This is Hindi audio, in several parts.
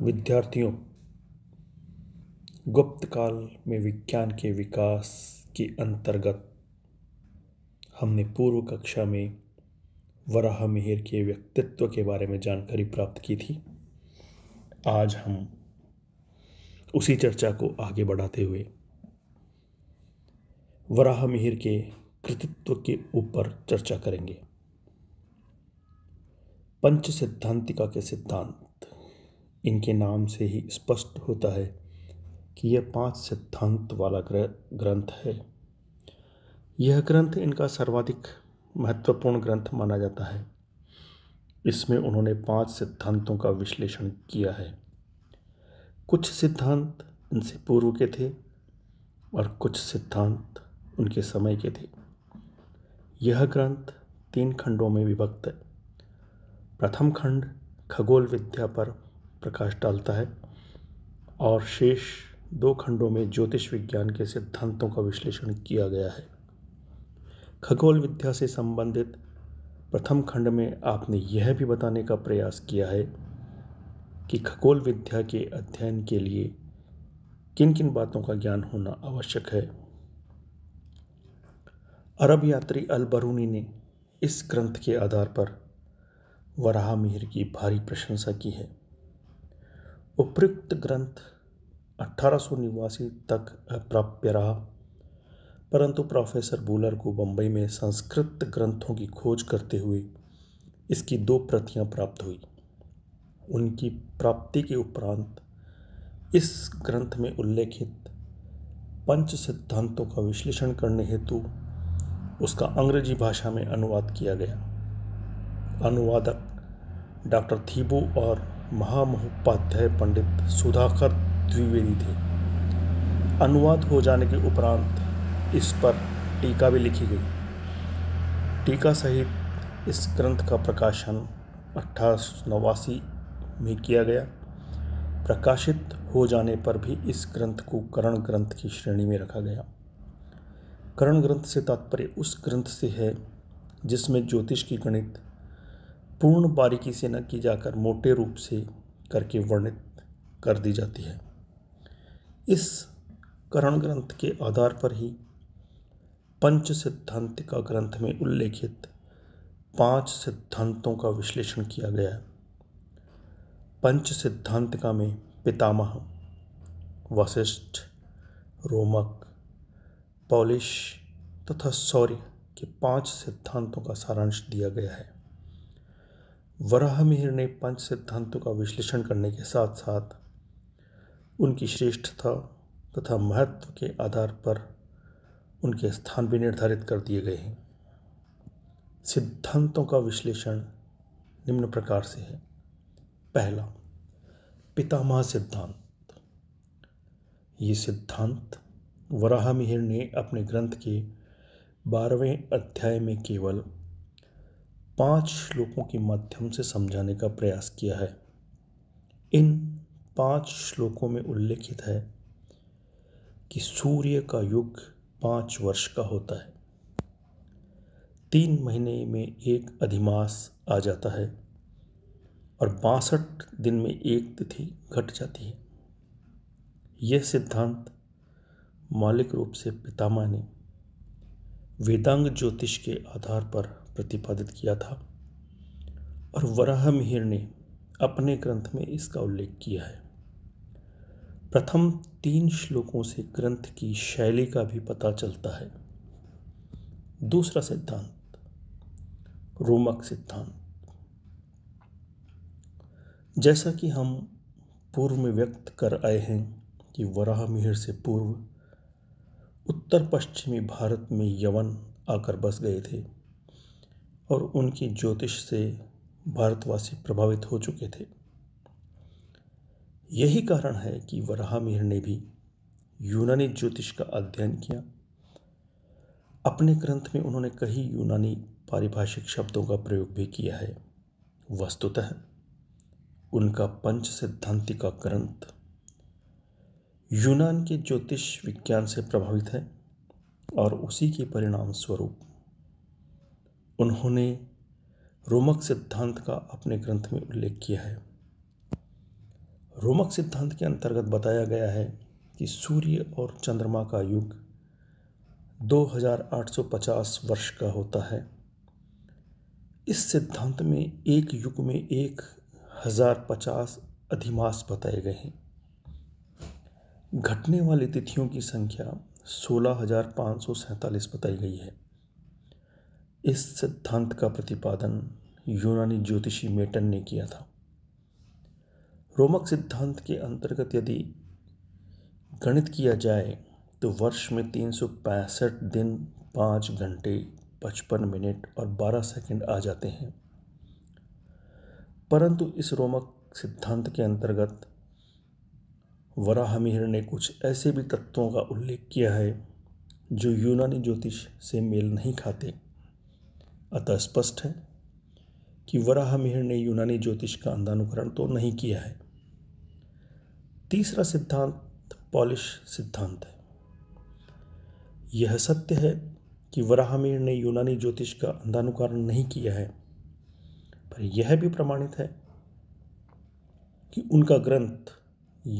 विद्यार्थियों गुप्त काल में विज्ञान के विकास के अंतर्गत हमने पूर्व कक्षा में वराह मिहिर के व्यक्तित्व के बारे में जानकारी प्राप्त की थी आज हम उसी चर्चा को आगे बढ़ाते हुए वराह मिहिर के कृतित्व के ऊपर चर्चा करेंगे पंच सिद्धांतिका के सिद्धांत इनके नाम से ही स्पष्ट होता है कि यह पांच सिद्धांत वाला ग्रंथ है यह ग्रंथ इनका सर्वाधिक महत्वपूर्ण ग्रंथ माना जाता है इसमें उन्होंने पांच सिद्धांतों का विश्लेषण किया है कुछ सिद्धांत इनसे पूर्व के थे और कुछ सिद्धांत उनके समय के थे यह ग्रंथ तीन खंडों में विभक्त है प्रथम खंड खगोल विद्या पर प्रकाश डालता है और शेष दो खंडों में ज्योतिष विज्ञान के सिद्धांतों का विश्लेषण किया गया है खगोल विद्या से संबंधित प्रथम खंड में आपने यह भी बताने का प्रयास किया है कि खगोल विद्या के अध्ययन के लिए किन किन बातों का ज्ञान होना आवश्यक है अरब यात्री अल बरूनी ने इस ग्रंथ के आधार पर वराह मिहिर की भारी प्रशंसा की है उपयुक्त ग्रंथ अठारह तक प्राप्य रहा परंतु प्रोफेसर बूलर को बम्बई में संस्कृत ग्रंथों की खोज करते हुए इसकी दो प्रतियां प्राप्त हुई उनकी प्राप्ति के उपरांत इस ग्रंथ में उल्लेखित पंच सिद्धांतों का विश्लेषण करने हेतु उसका अंग्रेजी भाषा में अनुवाद किया गया अनुवादक डॉक्टर थीबू और महामहोपाध्याय पंडित सुधाकर द्विवेदी थे अनुवाद हो जाने के उपरांत इस पर टीका भी लिखी गई टीका सहित इस ग्रंथ का प्रकाशन अट्ठारह में किया गया प्रकाशित हो जाने पर भी इस ग्रंथ को करण ग्रंथ की श्रेणी में रखा गया करण ग्रंथ से तात्पर्य उस ग्रंथ से है जिसमें ज्योतिष की गणित पूर्ण बारीकी से न की जाकर मोटे रूप से करके वर्णित कर दी जाती है इस करण ग्रंथ के आधार पर ही पंच सिद्धांत का ग्रंथ में उल्लेखित पांच सिद्धांतों का विश्लेषण किया गया है पंच सिद्धांत का में पितामह वशिष्ठ रोमक पॉलिश तथा सौर्य के पांच सिद्धांतों का सारांश दिया गया है वराह मिहिर ने पंच सिद्धांतों का विश्लेषण करने के साथ साथ उनकी श्रेष्ठता तथा महत्व के आधार पर उनके स्थान भी निर्धारित कर दिए गए हैं सिद्धांतों का विश्लेषण निम्न प्रकार से है पहला पितामह सिद्धांत ये सिद्धांत वराह मिहिर ने अपने ग्रंथ के बारहवें अध्याय में केवल पांच श्लोकों के माध्यम से समझाने का प्रयास किया है इन पांच श्लोकों में उल्लेखित है कि सूर्य का युग पांच वर्ष का होता है तीन महीने में एक अधिमास आ जाता है और बासठ दिन में एक तिथि घट जाती है यह सिद्धांत मौलिक रूप से पितामह ने वेदांग ज्योतिष के आधार पर प्रतिपादित किया था और वराह मिहिर ने अपने ग्रंथ में इसका उल्लेख किया है प्रथम तीन श्लोकों से ग्रंथ की शैली का भी पता चलता है दूसरा सिद्धांत रोमक सिद्धांत जैसा कि हम पूर्व में व्यक्त कर आए हैं कि वराह मिहिर से पूर्व उत्तर पश्चिमी भारत में यवन आकर बस गए थे और उनकी ज्योतिष से भारतवासी प्रभावित हो चुके थे यही कारण है कि वराह ने भी यूनानी ज्योतिष का अध्ययन किया अपने ग्रंथ में उन्होंने कई यूनानी पारिभाषिक शब्दों का प्रयोग भी किया है वस्तुतः उनका पंच सिद्धांति का ग्रंथ यूनान के ज्योतिष विज्ञान से प्रभावित है और उसी के परिणाम स्वरूप उन्होंने रोमक सिद्धांत का अपने ग्रंथ में उल्लेख किया है रोमक सिद्धांत के अंतर्गत बताया गया है कि सूर्य और चंद्रमा का युग 2850 वर्ष का होता है इस सिद्धांत में एक युग में एक हज़ार पचास अधिमास बताए गए हैं घटने वाली तिथियों की संख्या सोलह हज़ार पाँच सौ सैंतालीस बताई गई है इस सिद्धांत का प्रतिपादन यूनानी ज्योतिषी मेटन ने किया था रोमक सिद्धांत के अंतर्गत यदि गणित किया जाए तो वर्ष में तीन दिन पाँच घंटे पचपन मिनट और बारह सेकंड आ जाते हैं परंतु इस रोमक सिद्धांत के अंतर्गत वराहमिहिर ने कुछ ऐसे भी तत्वों का उल्लेख किया है जो यूनानी ज्योतिष से मेल नहीं खाते अतः स्पष्ट है कि वराह मिहिर ने यूनानी ज्योतिष का अंधानुकरण तो नहीं किया है तीसरा सिद्धांत पॉलिश सिद्धांत है यह सत्य है कि वराहमिहिर ने यूनानी ज्योतिष का अंधानुकरण नहीं किया है पर यह भी प्रमाणित है कि उनका ग्रंथ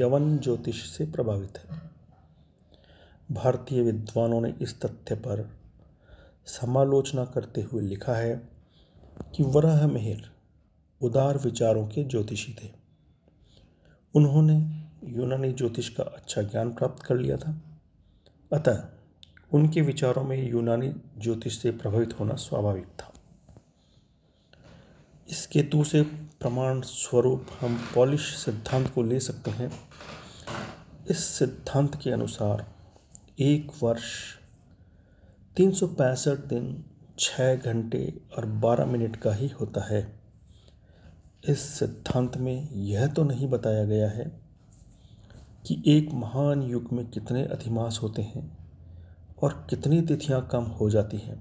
यवन ज्योतिष से प्रभावित है भारतीय विद्वानों ने इस तथ्य पर समालोचना करते हुए लिखा है कि वराह मेहर उदार विचारों के ज्योतिषी थे उन्होंने यूनानी ज्योतिष का अच्छा ज्ञान प्राप्त कर लिया था अतः उनके विचारों में यूनानी ज्योतिष से प्रभावित होना स्वाभाविक था इस केतु से प्रमाण स्वरूप हम पॉलिश सिद्धांत को ले सकते हैं इस सिद्धांत के अनुसार एक वर्ष तीन सौ पैंसठ दिन छः घंटे और बारह मिनट का ही होता है इस सिद्धांत में यह तो नहीं बताया गया है कि एक महान युग में कितने अधिमास होते हैं और कितनी तिथियां कम हो जाती हैं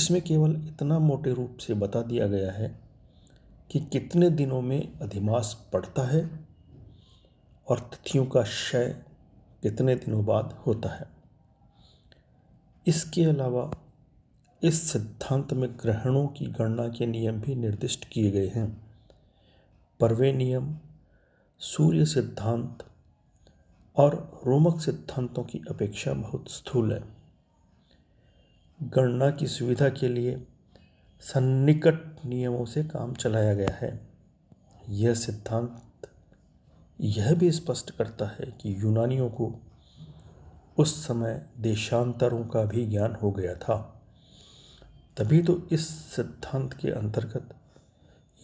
इसमें केवल इतना मोटे रूप से बता दिया गया है कि कितने दिनों में अधिमास पड़ता है और तिथियों का क्षय कितने दिनों बाद होता है इसके अलावा इस सिद्धांत में ग्रहणों की गणना के नियम भी निर्दिष्ट किए गए हैं परवे नियम सूर्य सिद्धांत और रोमक सिद्धांतों की अपेक्षा बहुत स्थूल है गणना की सुविधा के लिए सन्निकट नियमों से काम चलाया गया है यह सिद्धांत यह भी स्पष्ट करता है कि यूनानियों को उस समय देशांतरों का भी ज्ञान हो गया था तभी तो इस सिद्धांत के अंतर्गत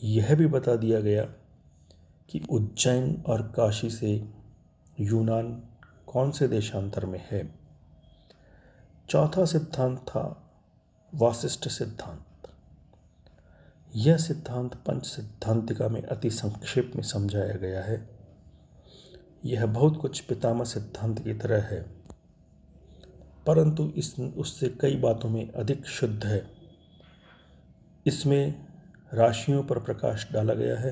यह भी बता दिया गया कि उज्जैन और काशी से यूनान कौन से देशांतर में है चौथा सिद्धांत था वासिष्ठ सिद्धांत यह सिद्धांत पंच सिद्धांतिका में अति संक्षेप में समझाया गया है यह बहुत कुछ पितामह सिद्धांत की तरह है परंतु इस उससे कई बातों में अधिक शुद्ध है इसमें राशियों पर प्रकाश डाला गया है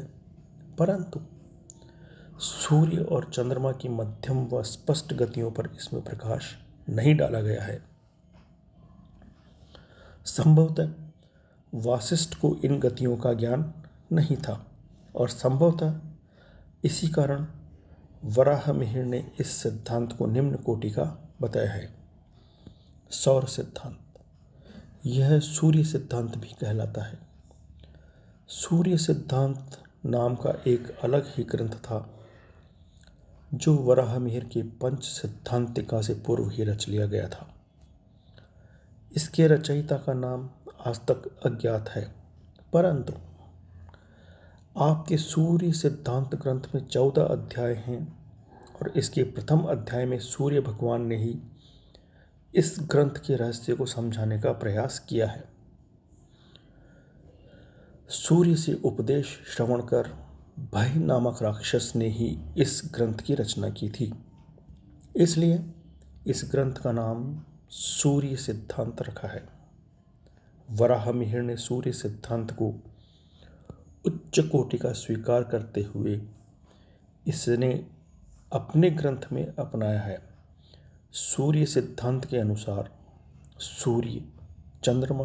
परंतु सूर्य और चंद्रमा की मध्यम व स्पष्ट गतियों पर इसमें प्रकाश नहीं डाला गया है संभवतः वासिष्ठ को इन गतियों का ज्ञान नहीं था और संभवतः इसी कारण वराह मिहिर ने इस सिद्धांत को निम्न कोटि का बताया है सौर सिद्धांत यह सूर्य सिद्धांत भी कहलाता है सूर्य सिद्धांत नाम का एक अलग ही ग्रंथ था जो वराह के पंच सिद्धांतिका से पूर्व ही रच लिया गया था इसके रचयिता का नाम आज तक अज्ञात है परंतु आपके सूर्य सिद्धांत ग्रंथ में चौदह अध्याय हैं और इसके प्रथम अध्याय में सूर्य भगवान ने ही इस ग्रंथ के रहस्य को समझाने का प्रयास किया है सूर्य से उपदेश श्रवण कर भय नामक राक्षस ने ही इस ग्रंथ की रचना की थी इसलिए इस ग्रंथ का नाम सूर्य सिद्धांत रखा है वराह मिहिर ने सूर्य सिद्धांत को उच्च कोटि का स्वीकार करते हुए इसने अपने ग्रंथ में अपनाया है सूर्य सिद्धांत के अनुसार सूर्य चंद्रमा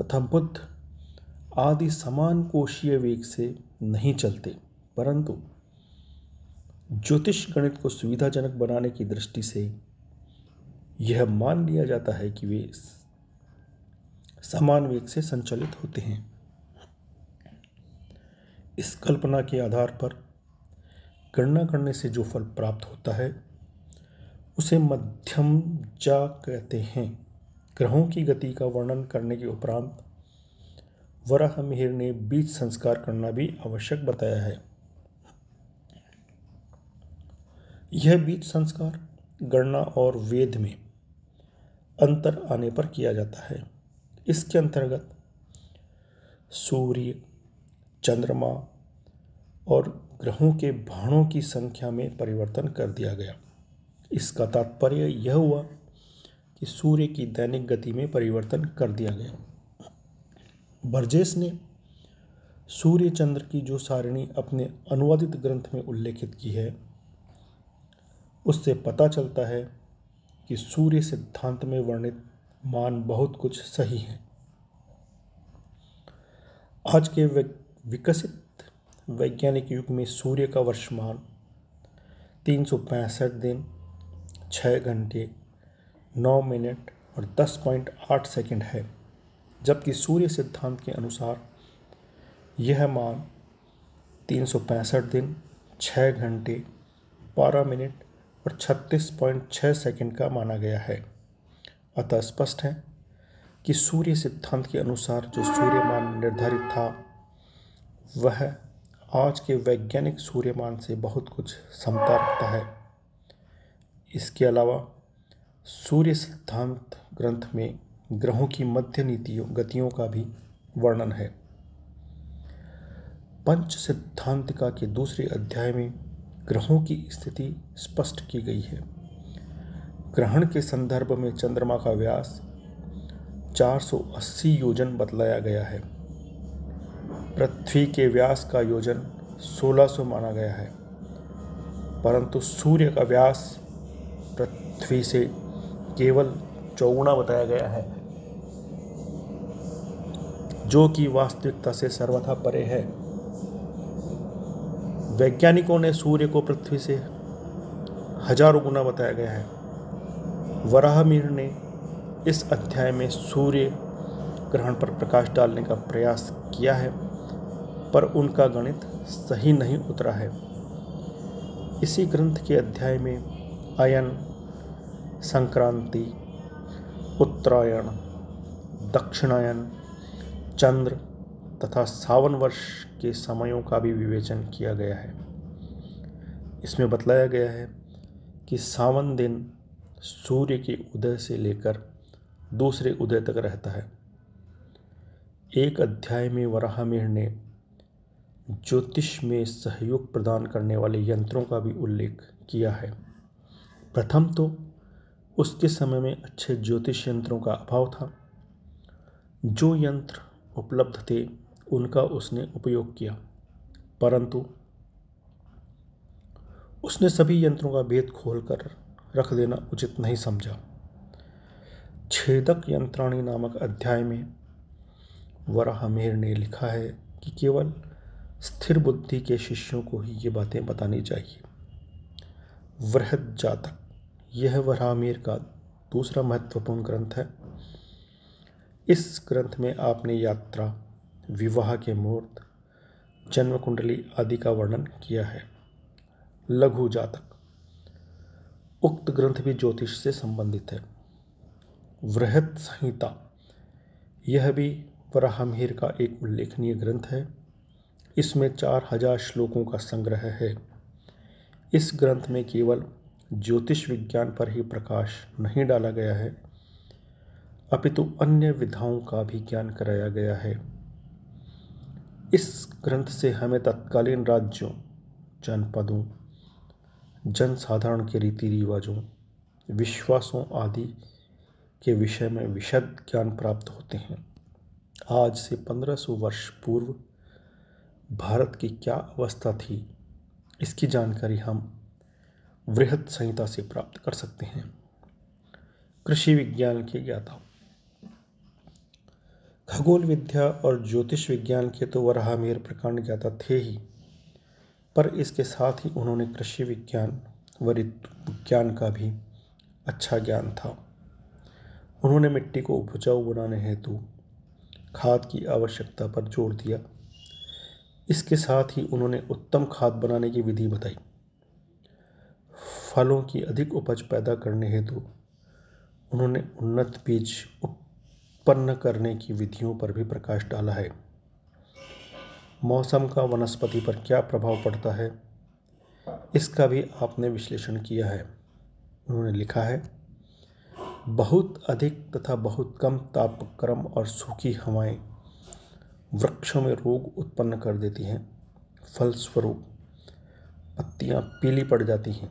तथा बुद्ध आदि समान कोशीय वेग से नहीं चलते परंतु ज्योतिष गणित को सुविधाजनक बनाने की दृष्टि से यह मान लिया जाता है कि वे समान वेग से संचालित होते हैं इस कल्पना के आधार पर गणना करने से जो फल प्राप्त होता है उसे मध्यम जा कहते हैं ग्रहों की गति का वर्णन करने के उपरांत वराह मिहिर ने बीज संस्कार करना भी आवश्यक बताया है यह बीज संस्कार गणना और वेद में अंतर आने पर किया जाता है इसके अंतर्गत सूर्य चंद्रमा और ग्रहों के भाणों की संख्या में परिवर्तन कर दिया गया इसका तात्पर्य यह हुआ कि सूर्य की दैनिक गति में परिवर्तन कर दिया गया बर्जेस ने सूर्य चंद्र की जो सारिणी अपने अनुवादित ग्रंथ में उल्लेखित की है उससे पता चलता है कि सूर्य सिद्धांत में वर्णित मान बहुत कुछ सही है आज के विकसित वैज्ञानिक युग में सूर्य का वर्षमान तीन दिन छः घंटे नौ मिनट और दस पॉइंट आठ सेकेंड है जबकि सूर्य सिद्धांत के अनुसार यह मान तीन सौ पैंसठ दिन छः घंटे बारह मिनट और छत्तीस पॉइंट छः सेकेंड का माना गया है अतः स्पष्ट है कि सूर्य सिद्धांत के अनुसार जो सूर्यमान निर्धारित था वह आज के वैज्ञानिक सूर्यमान से बहुत कुछ समता रखता है इसके अलावा सूर्य सिद्धांत ग्रंथ में ग्रहों की मध्य नीतियों गतियों का भी वर्णन है पंच सिद्धांतिका के दूसरे अध्याय में ग्रहों की स्थिति स्पष्ट की गई है ग्रहण के संदर्भ में चंद्रमा का व्यास 480 योजन बतलाया गया है पृथ्वी के व्यास का योजन 1600 माना गया है परंतु सूर्य का व्यास पृथ्वी से केवल चौगुना बताया गया है जो कि वास्तविकता से सर्वथा परे है वैज्ञानिकों ने सूर्य को पृथ्वी से हजारों गुना बताया गया है वराहमीर ने इस अध्याय में सूर्य ग्रहण पर प्रकाश डालने का प्रयास किया है पर उनका गणित सही नहीं उतरा है इसी ग्रंथ के अध्याय में अयन संक्रांति उत्तरायण दक्षिणायन चंद्र तथा सावन वर्ष के समयों का भी विवेचन किया गया है इसमें बतलाया गया है कि सावन दिन सूर्य के उदय से लेकर दूसरे उदय तक रहता है एक अध्याय में वराहमिहिर ने ज्योतिष में सहयोग प्रदान करने वाले यंत्रों का भी उल्लेख किया है प्रथम तो उसके समय में अच्छे ज्योतिष यंत्रों का अभाव था जो यंत्र उपलब्ध थे उनका उसने उपयोग किया परंतु उसने सभी यंत्रों का भेद खोलकर रख देना उचित नहीं समझा छेदक यंत्राणी नामक अध्याय में वराहमिहिर ने लिखा है कि केवल स्थिर बुद्धि के शिष्यों को ही ये बातें बतानी चाहिए वृहद जातक यह वराह का दूसरा महत्वपूर्ण ग्रंथ है इस ग्रंथ में आपने यात्रा विवाह के मुहूर्त जन्म कुंडली आदि का वर्णन किया है लघु जातक उक्त ग्रंथ भी ज्योतिष से संबंधित है वृहत संहिता यह भी वराहमीर का एक उल्लेखनीय ग्रंथ है इसमें चार हजार श्लोकों का संग्रह है इस ग्रंथ में केवल ज्योतिष विज्ञान पर ही प्रकाश नहीं डाला गया है अपितु अन्य विधाओं का भी ज्ञान कराया गया है इस ग्रंथ से हमें तत्कालीन राज्यों जनपदों जनसाधारण के रीति रिवाजों विश्वासों आदि के विषय में विशद ज्ञान प्राप्त होते हैं आज से 1500 वर्ष पूर्व भारत की क्या अवस्था थी इसकी जानकारी हम वृहद संहिता से प्राप्त कर सकते हैं कृषि विज्ञान के ज्ञाता खगोल विद्या और ज्योतिष विज्ञान के तो वराहमेर प्रकांड ज्ञाता थे ही पर इसके साथ ही उन्होंने कृषि विज्ञान व विज्ञान का भी अच्छा ज्ञान था उन्होंने मिट्टी को उपजाऊ बनाने हेतु खाद की आवश्यकता पर जोर दिया इसके साथ ही उन्होंने उत्तम खाद बनाने की विधि बताई फलों की अधिक उपज पैदा करने हेतु उन्होंने उन्नत बीज उत्पन्न करने की विधियों पर भी प्रकाश डाला है मौसम का वनस्पति पर क्या प्रभाव पड़ता है इसका भी आपने विश्लेषण किया है उन्होंने लिखा है बहुत अधिक तथा बहुत कम तापक्रम और सूखी हवाएं वृक्षों में रोग उत्पन्न कर देती हैं फलस्वरूप पत्तियां पीली पड़ जाती हैं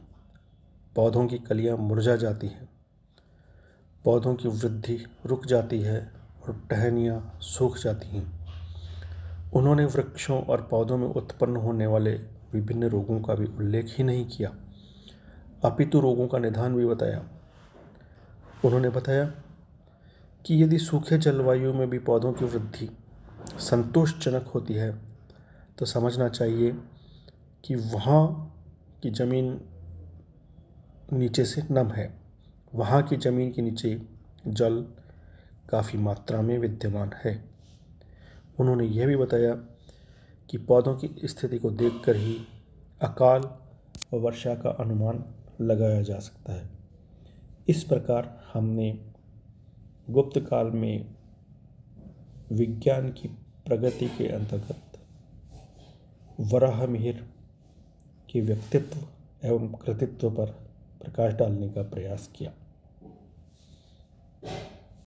पौधों की कलियां मुरझा जाती हैं पौधों की वृद्धि रुक जाती है और टहनियाँ सूख जाती हैं उन्होंने वृक्षों और पौधों में उत्पन्न होने वाले विभिन्न रोगों का भी उल्लेख ही नहीं किया अपितु रोगों का निदान भी बताया उन्होंने बताया कि यदि सूखे जलवायु में भी पौधों की वृद्धि संतोषजनक होती है तो समझना चाहिए कि वहाँ की ज़मीन नीचे से नम है वहाँ की ज़मीन के नीचे जल काफ़ी मात्रा में विद्यमान है उन्होंने यह भी बताया कि पौधों की स्थिति को देखकर ही अकाल वर्षा का अनुमान लगाया जा सकता है इस प्रकार हमने गुप्त काल में विज्ञान की प्रगति के अंतर्गत वराह मिहिर के व्यक्तित्व एवं कृतित्व पर प्रकाश डालने का प्रयास किया